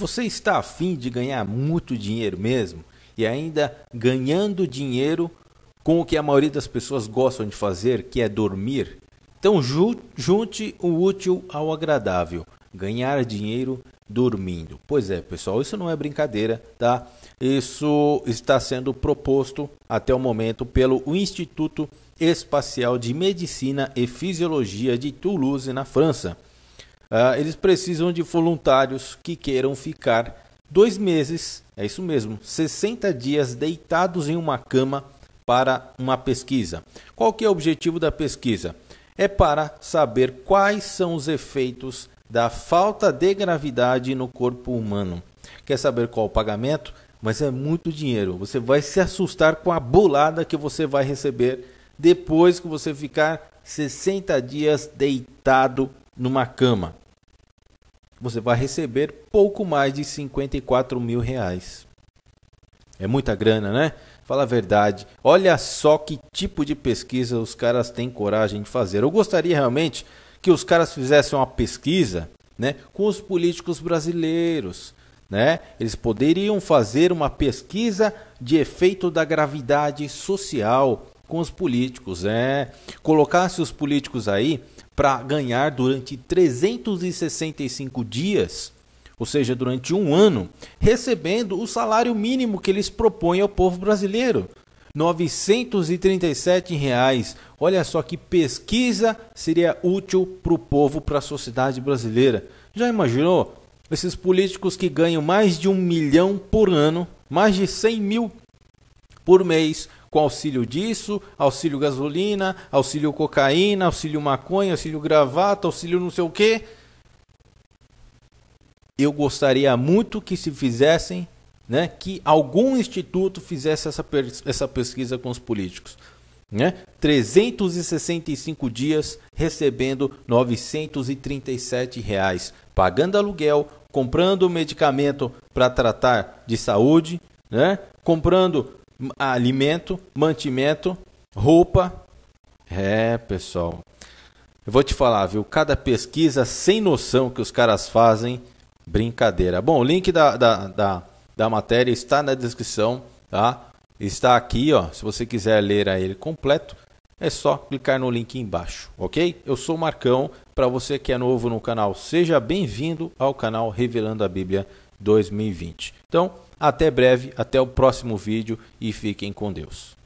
Você está afim de ganhar muito dinheiro mesmo? E ainda ganhando dinheiro com o que a maioria das pessoas gostam de fazer, que é dormir? Então junte o útil ao agradável. Ganhar dinheiro dormindo. Pois é, pessoal, isso não é brincadeira, tá? Isso está sendo proposto até o momento pelo Instituto Espacial de Medicina e Fisiologia de Toulouse, na França. Uh, eles precisam de voluntários que queiram ficar dois meses, é isso mesmo, 60 dias deitados em uma cama para uma pesquisa. Qual que é o objetivo da pesquisa? É para saber quais são os efeitos da falta de gravidade no corpo humano. Quer saber qual o pagamento? Mas é muito dinheiro. Você vai se assustar com a bolada que você vai receber depois que você ficar 60 dias deitado numa cama, você vai receber pouco mais de 54 mil reais. É muita grana, né? Fala a verdade. Olha só que tipo de pesquisa os caras têm coragem de fazer. Eu gostaria realmente que os caras fizessem uma pesquisa, né, com os políticos brasileiros, né? Eles poderiam fazer uma pesquisa de efeito da gravidade social com os políticos, é. Né? Colocasse os políticos aí para ganhar durante 365 dias, ou seja, durante um ano, recebendo o salário mínimo que eles propõem ao povo brasileiro. R$ 937. Reais. Olha só que pesquisa seria útil para o povo, para a sociedade brasileira. Já imaginou? Esses políticos que ganham mais de um milhão por ano, mais de 100 mil por mês, com auxílio disso, auxílio gasolina, auxílio cocaína, auxílio maconha, auxílio gravata, auxílio não sei o quê. Eu gostaria muito que se fizessem, né, que algum instituto fizesse essa, essa pesquisa com os políticos. Né? 365 dias recebendo 937 reais, pagando aluguel, comprando medicamento para tratar de saúde, né? comprando alimento, mantimento, roupa. É, pessoal. Eu vou te falar, viu? Cada pesquisa sem noção que os caras fazem, brincadeira. Bom, o link da, da, da, da matéria está na descrição, tá? Está aqui, ó. Se você quiser ler a ele completo, é só clicar no link embaixo, ok? Eu sou o Marcão. Para você que é novo no canal, seja bem-vindo ao canal Revelando a Bíblia 2020. Então, até breve, até o próximo vídeo e fiquem com Deus.